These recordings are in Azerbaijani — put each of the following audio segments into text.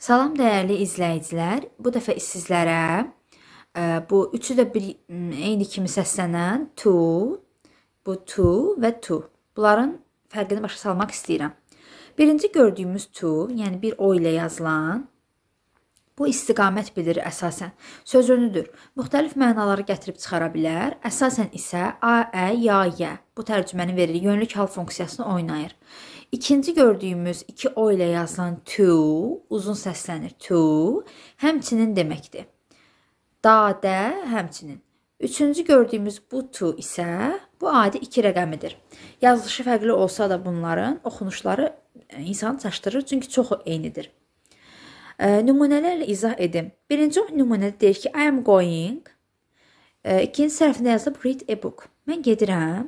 Salam dəyərli izləyicilər. Bu dəfə sizlərə ə, e, bu üçü də bir eyni kimi səslənən to, bu to və to. Bunların fərqini başa salmaq istəyirəm. Birinci gördüyümüz to, yəni bir o ilə yazılan Bu istiqamət bildirir əsasən. Söz önüdür. Müxtəlif mənaları gətirib çıxara bilər. Əsasən isə a, ə, ya, yə bu tərcümənin verili yönlük hal funksiyasını oynayır. İkinci gördüyümüz 2 o ilə yazılan to uzun səslənir. To həmçinin deməkdir. Da, də həmçinin. Üçüncü gördüyümüz bu to isə bu adi 2 rəqəmidir. Yazılışı fərqli olsa da bunların oxunuşları e, insanı çaşdırır çünki çoxu eynidir. E, nümunələrlə izah edim. Birinci nümunədə deyir ki, I am going. E, ikinci sərfinə yazılıb read a book. Mən gedirəm.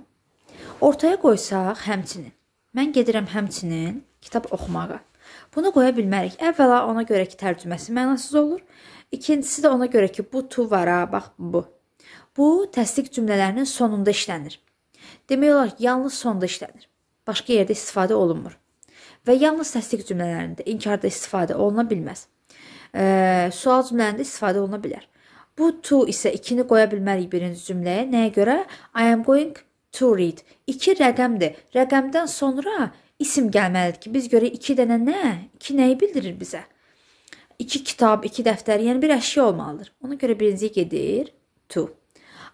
Ortaya qoysaq həmçinin. Mən gedirəm həmçinin kitab oxumağa. Bunu qoya bilmərik. Əvvəla ona görə ki, tərcüməsi mənasız olur. İkincisi də ona görə ki, bu tu var ha, bax bu. Bu təsdiq cümlələrinin sonunda işlənir. Demək olar ki, yalnız sonda işlənir. Başqa yerdə istifadə olunmur və yalnız təsdiq cümlələrində inkarda istifadə oluna bilməz. E, sual cümlələrində istifadə oluna bilər. Bu to isə 2-ni qoya bilmərik birinci cümləyə. Nəyə görə? I am going to read. 2 rəqəmdir. Rəqəmdən sonra isim gəlməlidir ki, biz görək 2 dənə nə? 2 nəyi bildirir bizə? 2 kitab, 2 dəftər, yəni bir əşya olmalıdır. Ona görə birinci gedir to.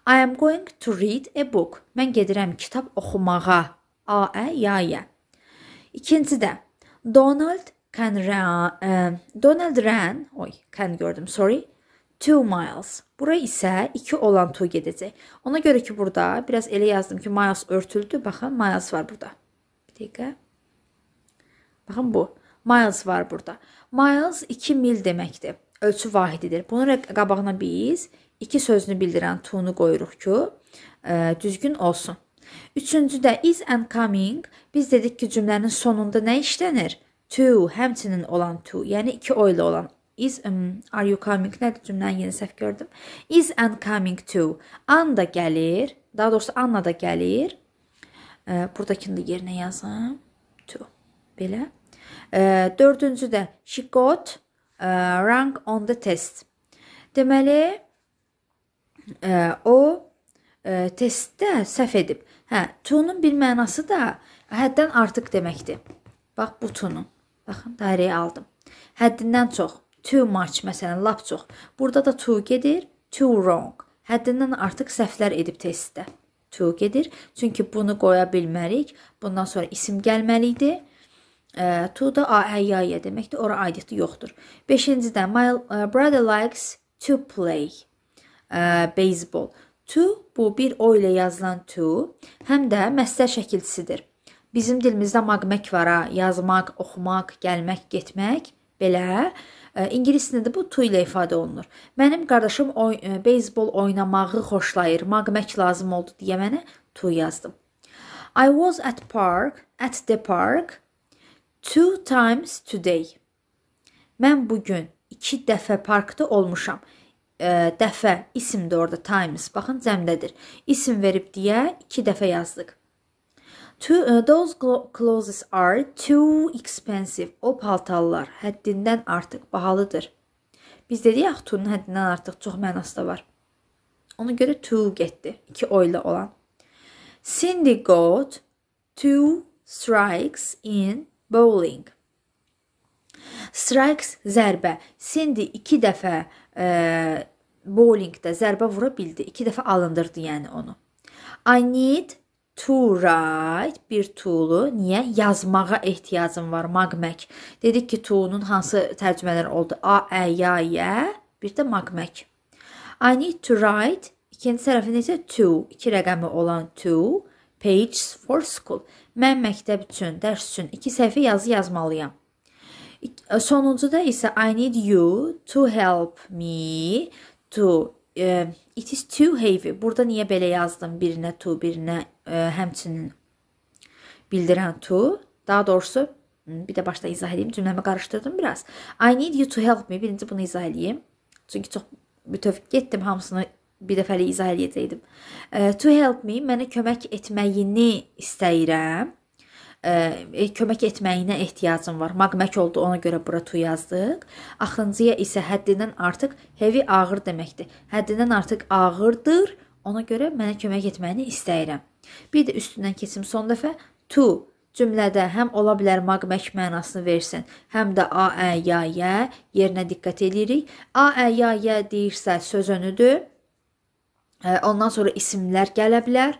I am going to read a book. Mən gedirəm kitab oxumağa. A, ə, ya, ya. İkincidə Donald can run, ə, e, Donald ran, oy, can gördüm, sorry. 2 miles. Bura isə 2 olan to gedəcək. Ona görə ki, burada biraz elə yazdım ki, miles örtüldü. Baxın, miles var burada. Bir dəqiqə. Baxın bu. Miles var burada. Miles 2 mil deməkdir. Ölçü vahididir. Bunun qabağına biz 2 sözünü bildirən to-nu qoyuruq ki, ə, e, düzgün olsun. Üçüncü də is and coming. Biz dedik ki, cümlənin sonunda nə işlənir? To, həmçinin olan to, yəni iki o ilə olan is um, are you coming nədir cümlənin yeni səhv gördüm. Is and coming to. An da gəlir. Daha doğrusu Anna da gəlir. E, buradakını da yerinə yazım. To. Belə. E, dördüncü də she got e, rank on the test. Deməli, o testdə səhv edib. Hə, tunun bir mənası da həddən artıq deməkdir. Bax bu tunu. Baxın, dairəyə aldım. Həddindən çox, too much məsələn, lap çox. Burada da too gedir, too wrong. Həddindən artıq səhvlər edib testdə. Too gedir. Çünki bunu qoya bilmərik. Bundan sonra isim gəlməli idi. E, to da ayaya deməkdir. Ora aidiyyəti yoxdur. 5-cidən my uh, brother likes to play e, baseball. To bu bir o ilə yazılan to, həm də məzdər şəkilçisidir. Bizim dilimizdə magmək var ha, yazmaq, oxumaq, gəlmək, getmək belə e, ingilis dilində bu to ilə ifadə olunur. Mənim qardaşım oy e, beysbol oynamağı xoşlayır. Magmək lazım oldu deyə mənə to yazdım. I was at park, at the park two times today. Mən bu gün 2 dəfə parkda olmuşam ə, dəfə isim də orada times baxın cəmdədir. İsim verib deyə 2 dəfə yazdıq. Two, uh, those clothes are too expensive. O paltarlar həddindən artıq bahalıdır. Biz dedik axı to-nun həddindən artıq çox mənası da var. Ona görə to getdi. 2 o ilə olan. Cindy got two strikes in bowling. Strikes zərbə. Cindy 2 dəfə e, bowlingdə zərbə vura bildi. 2 dəfə alındırdı yəni onu. I need to write bir to-lu niyə yazmağa ehtiyacım var magmək. Dedik ki, to-nun hansı tərcümələri oldu? A, ə, e, ya, yə, bir də magmək. I need to write ikinci tərəfində isə to, iki rəqəmi olan to, pages for school. Mən məktəb üçün, dərs üçün 2 səhifə yazı yazmalıyam. Sonuncuda isə I need you to help me to e, it is too heavy. Burada niyə belə yazdım? Birinə to, birinə e, həmçinin bildirən to. Daha doğrusu bir də başda izah edeyim. Cümləmi qarışdırdım biraz. I need you to help me. Birinci bunu izah edeyim. Çünki çox bütövlük getdim hamısını bir dəfəlik izah edəcəydim. E, to help me mənə kömək etməyini istəyirəm e, kömək etməyinə ehtiyacım var. Magmək oldu, ona görə bura tu yazdıq. Axırıncıya isə həddindən artıq heavy ağır deməkdir. Həddindən artıq ağırdır. Ona görə mənə kömək etməyini istəyirəm. Bir də üstündən keçim son dəfə to cümlədə həm ola bilər magmək mənasını versin, həm də a, ə, ya, yə yerinə diqqət eləyirik. A, ə, ya, yə deyirsə söz önüdür. Ondan sonra isimlər gələ bilər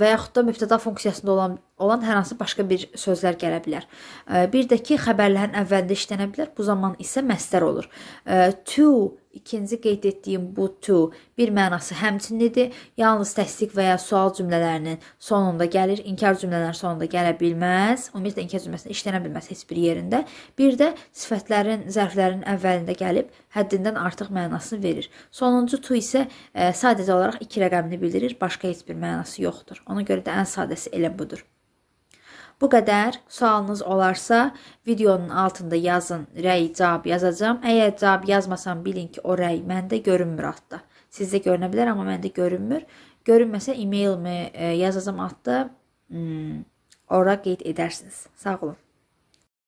və yaxud da mübtəda funksiyasında olan olan hər hansı başqa bir sözlər gələ bilər. E, bir də ki, xəbərlərin əvvəlində işlənə bilər. Bu zaman isə məsdər olur. E, to ikinci qeyd etdiyim bu to bir mənası həmçinlidir. Yalnız təsdiq və ya sual cümlələrinin sonunda gəlir. İnkar cümlələrinin sonunda gələ bilməz. Ümumiyyətlə inkar cümləsində işlənə bilməz heç bir yerində. Bir də sifətlərin, zərflərin əvvəlində gəlib həddindən artıq mənasını verir. Sonuncu to isə ə, e, sadəcə olaraq 2 rəqəmini bildirir. Başqa heç bir mənası yoxdur. Ona görə də ən sadəsi elə budur. Bu qədər. Sualınız olarsa, videonun altında yazın, rəy cavab yazacağam. Əgər cavab yazmasam bilin ki, o rəy məndə görünmür altda. Sizdə görünə bilər, amma məndə görünmür. Görünməsə e-mailimi e, yazacağam altda. Hmm, ora qeyd edərsiniz. Sağ olun.